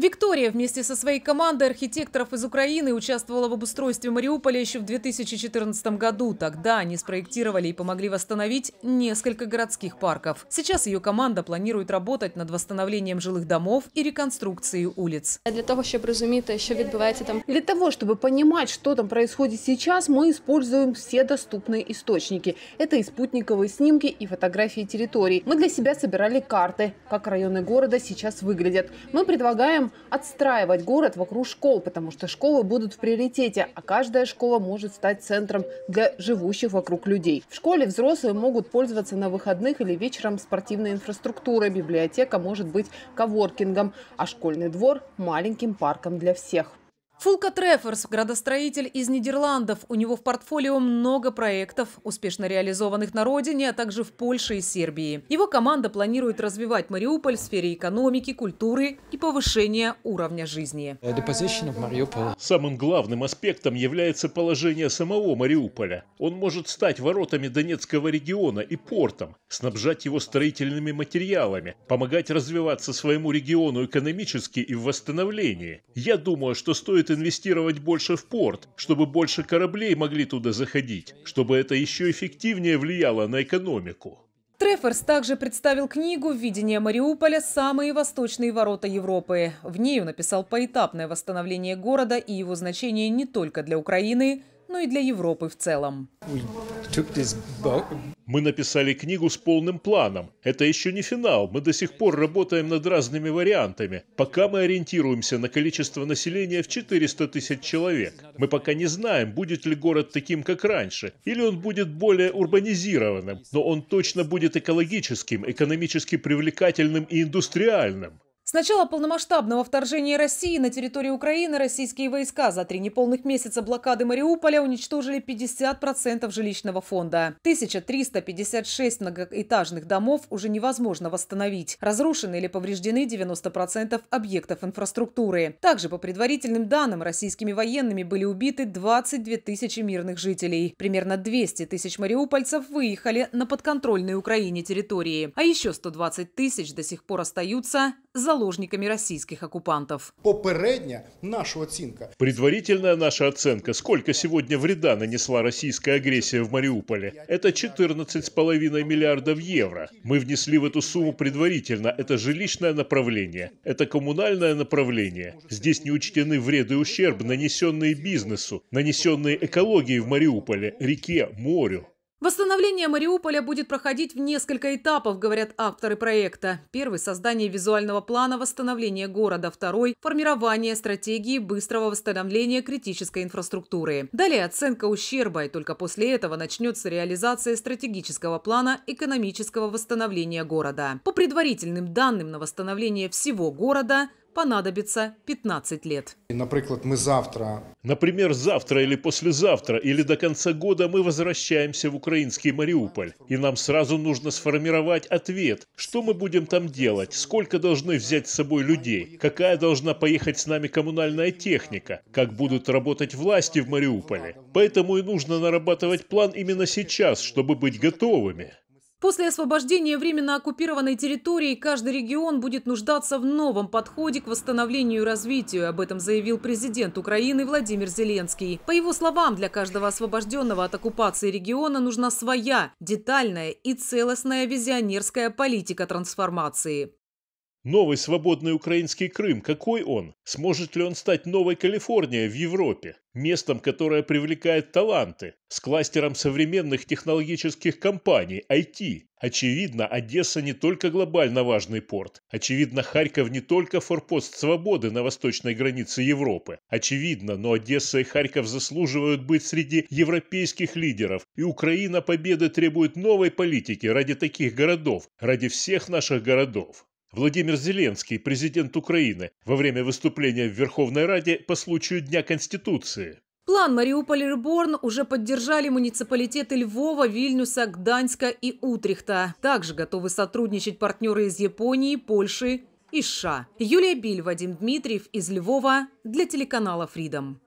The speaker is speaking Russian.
Виктория вместе со своей командой архитекторов из Украины участвовала в обустройстве Мариуполя еще в 2014 году. Тогда они спроектировали и помогли восстановить несколько городских парков. Сейчас ее команда планирует работать над восстановлением жилых домов и реконструкцией улиц. Для того, чтобы разуметь, э, что відбувається там. Для того, чтобы понимать, что там происходит сейчас, мы используем все доступные источники. Это и спутниковые снимки, и фотографии территорий. Мы для себя собирали карты, как районы города сейчас выглядят. Мы предлагаем отстраивать город вокруг школ, потому что школы будут в приоритете, а каждая школа может стать центром для живущих вокруг людей. В школе взрослые могут пользоваться на выходных или вечером спортивной инфраструктурой, библиотека может быть коворкингом, а школьный двор – маленьким парком для всех. Фулка Треферс – градостроитель из Нидерландов. У него в портфолио много проектов, успешно реализованных на родине, а также в Польше и Сербии. Его команда планирует развивать Мариуполь в сфере экономики, культуры и повышения уровня жизни. Самым главным аспектом является положение самого Мариуполя. Он может стать воротами Донецкого региона и портом, снабжать его строительными материалами, помогать развиваться своему региону экономически и в восстановлении. Я думаю, что стоит инвестировать больше в порт, чтобы больше кораблей могли туда заходить, чтобы это еще эффективнее влияло на экономику. Треферс также представил книгу «Видение Мариуполя. Самые восточные ворота Европы». В ней он описал поэтапное восстановление города и его значение не только для Украины, но ну и для Европы в целом. Мы написали книгу с полным планом. Это еще не финал. Мы до сих пор работаем над разными вариантами. Пока мы ориентируемся на количество населения в 400 тысяч человек. Мы пока не знаем, будет ли город таким, как раньше. Или он будет более урбанизированным. Но он точно будет экологическим, экономически привлекательным и индустриальным. С начала полномасштабного вторжения России на территорию Украины российские войска за три неполных месяца блокады Мариуполя уничтожили 50% жилищного фонда. 1356 многоэтажных домов уже невозможно восстановить. Разрушены или повреждены 90% объектов инфраструктуры. Также, по предварительным данным, российскими военными были убиты 22 тысячи мирных жителей. Примерно 200 тысяч мариупольцев выехали на подконтрольные Украине территории. А еще 120 тысяч до сих пор остаются заложниками российских оккупантов. Попередняя наша оценка. Предварительная наша оценка, сколько сегодня вреда нанесла российская агрессия в Мариуполе. Это 14,5 миллиардов евро. Мы внесли в эту сумму предварительно. Это жилищное направление, это коммунальное направление. Здесь не учтены вреды, и ущерб, нанесенные бизнесу, нанесенные экологии в Мариуполе, реке, морю. Восстановление Мариуполя будет проходить в несколько этапов, говорят авторы проекта. Первый – создание визуального плана восстановления города. Второй – формирование стратегии быстрого восстановления критической инфраструктуры. Далее – оценка ущерба, и только после этого начнется реализация стратегического плана экономического восстановления города. По предварительным данным на восстановление всего города – понадобится 15 лет. Например, мы завтра... Например, завтра или послезавтра, или до конца года мы возвращаемся в украинский Мариуполь. И нам сразу нужно сформировать ответ, что мы будем там делать, сколько должны взять с собой людей, какая должна поехать с нами коммунальная техника, как будут работать власти в Мариуполе. Поэтому и нужно нарабатывать план именно сейчас, чтобы быть готовыми. После освобождения временно оккупированной территории каждый регион будет нуждаться в новом подходе к восстановлению и развитию. Об этом заявил президент Украины Владимир Зеленский. По его словам, для каждого освобожденного от оккупации региона нужна своя, детальная и целостная визионерская политика трансформации. Новый свободный украинский Крым, какой он? Сможет ли он стать новой Калифорнией в Европе? Местом, которое привлекает таланты, с кластером современных технологических компаний, IT. Очевидно, Одесса не только глобально важный порт. Очевидно, Харьков не только форпост свободы на восточной границе Европы. Очевидно, но Одесса и Харьков заслуживают быть среди европейских лидеров. И Украина победы требует новой политики ради таких городов, ради всех наших городов. Владимир Зеленский, президент Украины, во время выступления в Верховной Раде по случаю Дня Конституции. План Мариуполь Реборн уже поддержали муниципалитеты Львова, Вильнюса, Гданьска и Утрихта. Также готовы сотрудничать партнеры из Японии, Польши и США. Юлия Биль, Вадим Дмитриев из Львова для телеканала Freedom.